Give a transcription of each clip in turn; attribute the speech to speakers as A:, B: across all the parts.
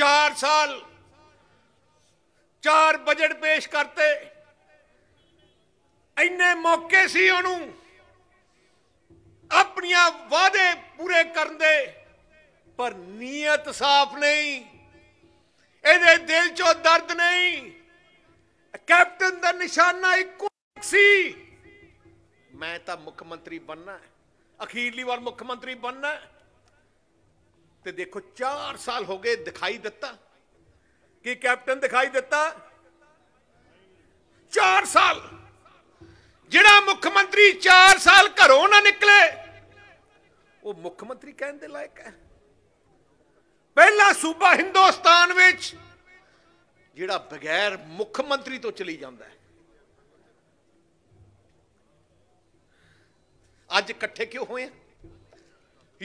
A: 4 ਸਾਲ 4 ਬਜਟ ਪੇਸ਼ ਕਰਤੇ ਇੰਨੇ ਮੌਕੇ ਸੀ ਉਹਨੂੰ ਆਪਣੀਆਂ ਵਾਅਦੇ ਪੂਰੇ ਕਰਨ ਦੇ ਪਰ ਨੀਅਤ ਸਾਫ਼ ਨਹੀਂ ਇਹਦੇ ਦਿਲ 'ਚੋਂ ਦਰਦ ਨਹੀਂ ਕੈਪਟਨ ਦਾ ਨਿਸ਼ਾਨਾ ਇੱਕੋ ਸੀ ਮੈਂ ਤਾਂ ਮੁੱਖ ਮੰਤਰੀ ਬੰਨਾ ਅਖੀਰਲੀ ਵਾਰ ਮੁੱਖ ਮੰਤਰੀ ਬੰਨਾ ਤੇ ਦੇਖੋ 4 ਸਾਲ ਹੋ ਗਏ ਦਿਖਾਈ ਦਿੱਤਾ ਕਿ ਕੈਪਟਨ ਦਿਖਾਈ ਦਿੱਤਾ 4 ਸਾਲ ਜਿਹੜਾ ਮੁੱਖ ਮੰਤਰੀ 4 ਸਾਲ ਘਰੋਂ ਨਾ ਨਿਕਲੇ ਉਹ ਮੁੱਖ ਮੰਤਰੀ ਕਹਿਣ ਦੇ ਲਾਇਕ ਹੈ ਪਹਿਲਾ ਸੂਬਾ ਹਿੰਦੁਸਤਾਨ ਵਿੱਚ ਜਿਹੜਾ ਬਗੈਰ ਮੁੱਖ ਮੰਤਰੀ ਤੋਂ ਚਲੀ ਜਾਂਦਾ ਹੈ ਅੱਜ ਇਕੱਠੇ ਕਿਉਂ ਹੋਏ ਆ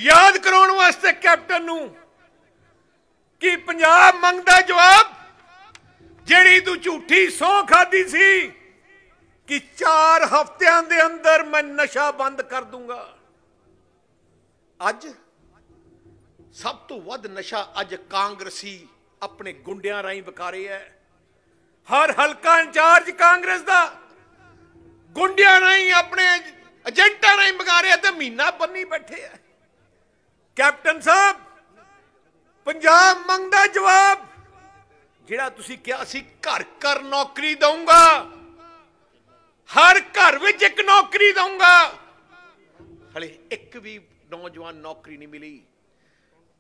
A: ਯਾਦ ਕਰਾਉਣ ਵਾਸਤੇ ਕੈਪਟਨ ਨੂੰ ਕਿ ਪੰਜਾਬ ਮੰਗਦਾ ਜਵਾਬ ਜਿਹੜੀ ਤੂੰ ਝੂਠੀ ਸੌਂ ਖਾਦੀ ਸੀ ਕਿ 4 ਹਫ਼ਤਿਆਂ ਦੇ ਅੰਦਰ ਮੈਂ ਨਸ਼ਾ ਬੰਦ ਕਰ ਦੂੰਗਾ ਅੱਜ ਸਭ ਤੋਂ ਵੱਧ ਨਸ਼ਾ ਅੱਜ ਕਾਂਗਰਸੀ ਆਪਣੇ ਗੁੰਡਿਆਂ ਰਾਹੀਂ ਵਿਕਾਰੇ ਐ ਹੈ ਹਰ ਹਲਕਾ ਇੰਚਾਰਜ ਕਾਂਗਰਸ ਦਾ ਗੁੰਡਿਆਂ ਰਾਹੀਂ ਆਪਣੇ ਏਜੰਟਾਂ ਰਾਹੀਂ ਬਗਾਰੇ ਤੇ ਮਹੀਨਾ ਬੰਨੀ ਬੈਠੇ ਆ ਕੈਪਟਨ ਸਾਹਿਬ ਪੰਜਾਬ ਮੰਗਦਾ ਜਵਾਬ ਜਿਹੜਾ ਤੁਸੀਂ ਕਿਹਾ ਸੀ ਘਰ ਘਰ ਨੌਕਰੀ ਦਊਂਗਾ ਹਰ ਘਰ ਵਿੱਚ ਇੱਕ ਨੌਕਰੀ ਦਊਂਗਾ ਹਲੇ ਇੱਕ ਵੀ ਨੌਜਵਾਨ ਨੌਕਰੀ ਨਹੀਂ ਮਿਲੀ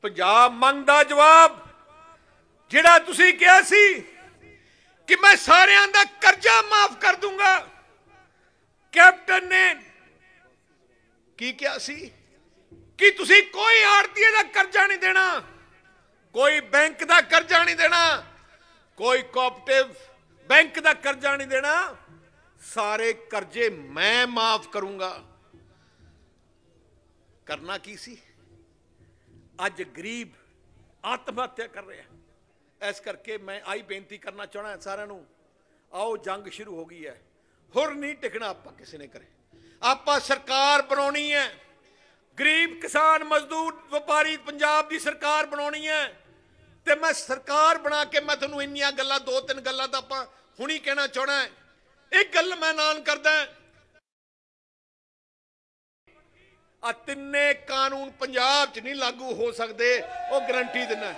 A: ਪੰਜਾਬ ਮੰਗਦਾ ਜਵਾਬ ਜਿਹੜਾ ਤੁਸੀਂ ਕਿਹਾ ਸੀ ਕਿ ਮੈਂ ਸਾਰਿਆਂ ਦਾ ਕਰਜ਼ਾ ਮਾਫ ਕਰ ਦੂੰਗਾ ਕੈਪਟਨ ਨੇ ਕੀ ਕਿਹਾ ਸੀ ਕਿ ਤੁਸੀਂ ਕੋਈ ਆੜਤੀਏ ਦਾ ਕਰਜ਼ਾ ਨਹੀਂ ਦੇਣਾ ਕੋਈ ਬੈਂਕ ਦਾ ਕਰਜ਼ਾ ਨਹੀਂ ਦੇਣਾ ਕੋਈ ਕੋਆਪਰੇਟਿਵ ਬੈਂਕ ਦਾ ਕਰਜ਼ਾ ਨਹੀਂ ਦੇਣਾ ਸਾਰੇ ਕਰਜ਼ੇ ਮੈਂ ਮਾਫ ਕਰੂੰਗਾ ਕਰਨਾ ਕੀ ਸੀ ਅੱਜ ਗਰੀਬ ਆਤਮ ਹੱਤਿਆ ਕਰ ਰਿਹਾ ਇਸ ਕਰਕੇ ਮੈਂ ਆਈ ਬੇਨਤੀ ਕਰਨਾ ਚਾਹਣਾ ਸਾਰਿਆਂ ਨੂੰ ਆਓ ਜੰਗ ਸ਼ੁਰੂ ਹੋ ਗਈ ਹੈ ਹੁਰ ਨਹੀਂ ਟਿਕਣਾ ਆਪਾਂ ਕਿਸੇ ਨੇ ਕਰੇ ਆਪਾਂ ਸਰਕਾਰ ਬਣਾਉਣੀ ਹੈ ਗਰੀਬ ਕਿਸਾਨ ਮਜ਼ਦੂਰ ਵਪਾਰੀ ਪੰਜਾਬ ਦੀ ਸਰਕਾਰ ਬਣਾਉਣੀ ਹੈ ਤੇ ਮੈਂ ਸਰਕਾਰ ਬਣਾ ਕੇ ਮੈਂ ਤੁਹਾਨੂੰ ਇੰਨੀਆਂ ਗੱਲਾਂ ਦੋ ਤਿੰਨ ਗੱਲਾਂ ਤਾਂ ਆਪਾਂ ਹੁਣੀ ਕਹਿਣਾ ਚਾਹਣਾ ਇੱਕ ਗੱਲ ਮੈਂ ਐਲਾਨ ਕਰਦਾ ਆ ਤਿੰਨੇ ਕਾਨੂੰਨ ਪੰਜਾਬ 'ਚ ਨਹੀਂ ਲਾਗੂ ਹੋ ਸਕਦੇ ਉਹ ਗਰੰਟੀ ਦਿੰਦਾ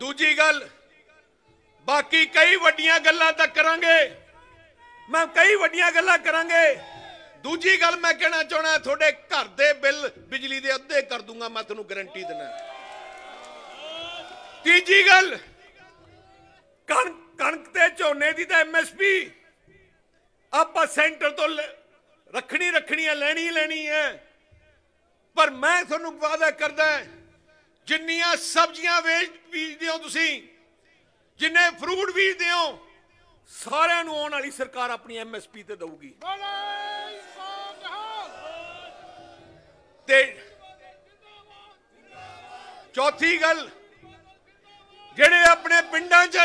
A: ਦੂਜੀ ਗੱਲ ਬਾਕੀ ਕਈ ਵੱਡੀਆਂ ਗੱਲਾਂ ਤਾਂ ਕਰਾਂਗੇ ਮੈਂ ਕਈ ਵੱਡੀਆਂ ਗੱਲਾਂ ਕਰਾਂਗੇ ਦੂਜੀ ਗੱਲ ਮੈਂ ਕਹਿਣਾ ਚਾਹਣਾ ਤੁਹਾਡੇ ਘਰ ਦੇ ਬਿੱਲ ਬਿਜਲੀ ਦੇ ਅੱਧੇ ਕਰ ਦੂੰਗਾ ਮੈਂ ਤੁਹਾਨੂੰ ਗਾਰੰਟੀ ਦਿੰਦਾ ਤੀਜੀ ਗੱਲ ਕਣਕ ਕਣਕ ਤੇ ਝੋਨੇ ਦੀ ਤਾਂ ਐਮਐਸਪੀ ਆਪਾਂ ਸੈਂਟਰ ਤੋਂ ਰੱਖਣੀ ਰੱਖਣੀ ਹੈ ਲੈਣੀ ਲੈਣੀ ਹੈ ਪਰ ਮੈਂ ਤੁਹਾਨੂੰ ਵਾਅਦਾ ਕਰਦਾ ਜਿੰਨੀਆਂ ਸਬਜ਼ੀਆਂ ਵੇਚ ਬੀਜਦੇ ਹੋ ਤੁਸੀਂ ਜਿੰਨੇ ਫਰੂਟ ਬੀਜਦੇ ਹੋ ਸਾਰਿਆਂ ਨੂੰ ਆਉਣ ਵਾਲੀ ਸਰਕਾਰ ਆਪਣੀ ਐਮਐਸਪੀ ਤੇ ਦੇਊਗੀ ਤੇ ਚੌਥੀ ਗੱਲ ਜਿਹੜੇ ਆਪਣੇ ਪਿੰਡਾਂ 'ਚ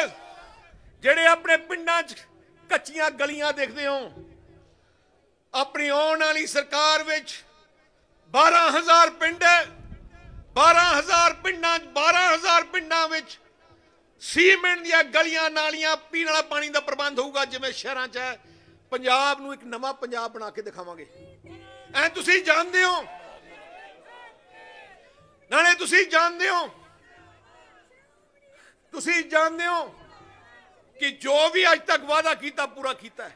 A: ਜਿਹੜੇ ਆਪਣੇ ਪਿੰਡਾਂ 'ਚ ਕੱਚੀਆਂ ਗਲੀਆਂ ਦੇਖਦੇ ਹੋ ਆਪਣੀ ਆਉਣ ਵਾਲੀ ਸਰਕਾਰ ਵਿੱਚ 12000 ਪਿੰਡ 12000 ਪਿੰਡਾਂ 12000 ਪਿੰਡਾਂ ਵਿੱਚ ਸੀਮੈਂਟ ਦੀਆਂ ਗਲੀਆਂ ਨਾਲੀਆਂ ਪੀਣ ਵਾਲਾ ਪਾਣੀ ਦਾ ਪ੍ਰਬੰਧ ਹੋਊਗਾ ਜਿਵੇਂ ਸ਼ਹਿਰਾਂ 'ਚ ਹੈ ਪੰਜਾਬ ਨੂੰ ਇੱਕ ਨਵਾਂ ਪੰਜਾਬ ਬਣਾ ਕੇ ਦਿਖਾਵਾਂਗੇ ਐ ਤੁਸੀਂ ਜਾਣਦੇ ਹੋ ਨਾਲੇ ਤੁਸੀਂ ਜਾਣਦੇ ਹੋ ਤੁਸੀਂ ਜਾਣਦੇ ਹੋ ਕਿ ਜੋ ਵੀ ਅੱਜ ਤੱਕ ਵਾਦਾ ਕੀਤਾ ਪੂਰਾ ਕੀਤਾ ਹੈ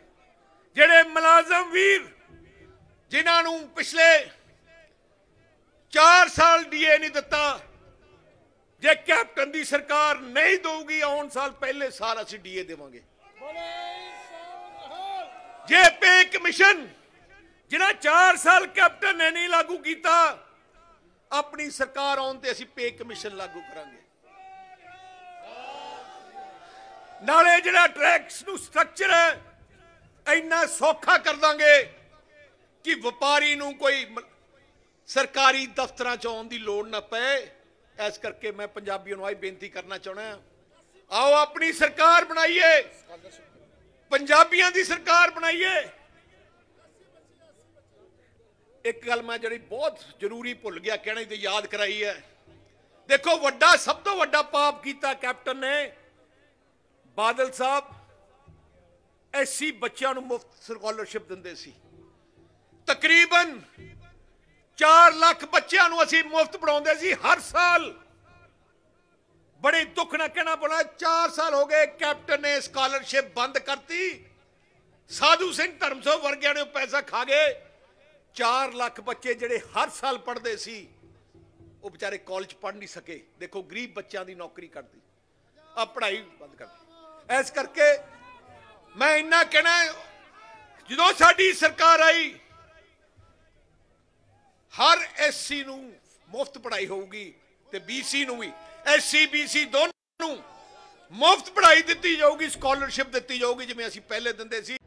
A: ਜਿਹੜੇ ਮਲਾਜ਼ਮ ਵੀਰ ਜਿਨ੍ਹਾਂ ਨੂੰ ਪਿਛਲੇ 4 ਸਾਲ ਡੀਏ ਨਹੀਂ ਦਿੱਤਾ ਜੇ ਕੈਪਟਨ ਦੀ ਸਰਕਾਰ ਨਹੀਂ ਦੇਊਗੀ ਆਉਣ ਸਾਲ ਪਹਿਲੇ ਸਾਲ ਅਸੀਂ ਡੀਏ ਦੇਵਾਂਗੇ ਜੇ ਪੇ ਕਮਿਸ਼ਨ ਜਿਹੜਾ 4 ਸਾਲ ਕੈਪਟਨ ਨੇ ਨਹੀਂ ਲਾਗੂ ਕੀਤਾ ਆਪਣੀ ਸਰਕਾਰ ਆਉਣ ਤੇ ਅਸੀਂ ਪੇ ਕਮਿਸ਼ਨ ਲਾਗੂ ਕਰਾਂਗੇ ਨਾਲੇ ਜਿਹੜਾ ਟੈਕਸ ਨੂੰ ਸਟਰਕਚਰ ਹੈ ਇੰਨਾ ਸੌਖਾ ਕਰ ਦਾਂਗੇ ਕਿ ਵਪਾਰੀ ਨੂੰ ਕੋਈ ਸਰਕਾਰੀ ਦਫ਼ਤਰਾਂ 'ਚ ਆਉਣ ਦੀ ਲੋੜ ਨਾ ਪਏ ਇਸ ਕਰਕੇ ਮੈਂ ਪੰਜਾਬੀਆਂ ਨੂੰ ਆਈ ਬੇਨਤੀ ਕਰਨਾ ਚਾਹਣਾ ਆਓ ਆਪਣੀ ਸਰਕਾਰ ਬਣਾਈਏ ਪੰਜਾਬੀਆਂ ਦੀ ਸਰਕਾਰ ਬਣਾਈਏ ਇੱਕ ਗੱਲ ਮੈਂ ਜਿਹੜੀ ਬਹੁਤ ਜ਼ਰੂਰੀ ਭੁੱਲ ਗਿਆ ਕਹਿਣੀ ਤੇ ਯਾਦ ਕਰਾਈ ਹੈ ਦੇਖੋ ਵੱਡਾ ਸਭ ਤੋਂ ਵੱਡਾ ਪਾਪ ਕੀਤਾ ਕੈਪਟਨ ਨੇ ਬਾਦਲ ਸਾਹਿਬ ਐਸੀ ਬੱਚਿਆਂ ਨੂੰ ਮੁਫਤ ਸਕਾਲਰਸ਼ਿਪ ਦਿੰਦੇ ਸੀ ਤਕਰੀਬਨ 4 ਲੱਖ ਬੱਚਿਆਂ ਨੂੰ ਅਸੀਂ ਮੁਫਤ ਪੜਾਉਂਦੇ ਸੀ ਹਰ ਸਾਲ ਬੜੇ ਦੁੱਖ ਨਾਲ ਕਹਿਣਾ ਪੜਾ 4 ਸਾਲ ਹੋ ਗਏ ਕੈਪਟਨ ਨੇ ਸਕਾਲਰਸ਼ਿਪ ਬੰਦ ਕਰਤੀ ਸਾਧੂ ਸਿੰਘ ਧਰਮਸੋ ਵਰਗਿਆਂ ਨੇ ਪੈਸਾ ਖਾ ਗਏ 4 ਲੱਖ ਬੱਚੇ ਜਿਹੜੇ ਹਰ ਸਾਲ ਪੜ੍ਹਦੇ ਸੀ ਉਹ ਵਿਚਾਰੇ ਕਾਲਜ ਪੜ੍ਹ ਨਹੀਂ ਸਕੇ ਦੇਖੋ ਗਰੀਬ ਬੱਚਿਆਂ ਦੀ ਨੌਕਰੀ ਕਰਦੀ ਆ ਪੜ੍ਹਾਈ ਬੰਦ ਕਰਦੀ ਇਸ ਕਰਕੇ ਮੈਂ ਇੰਨਾ ਕਹਿਣਾ ਜਦੋਂ ਸਾਡੀ ਸਰਕਾਰ ਆਈ ਹਰ ਐਸਸੀ ਨੂੰ ਮੁਫਤ ਪੜ੍ਹਾਈ ਹੋਊਗੀ ਤੇ ਬੀਸੀ ਨੂੰ ਵੀ ਐਸਸੀ ਬੀਸੀ ਦੋਨੋਂ ਨੂੰ ਮੁਫਤ ਪੜ੍ਹਾਈ ਦਿੱਤੀ ਜਾਊਗੀ ਸਕਾਲਰਸ਼ਿਪ ਦਿੱਤੀ ਜਾਊਗੀ ਜਿਵੇਂ ਅਸੀਂ ਪਹਿਲੇ ਦਿੰਦੇ ਸੀ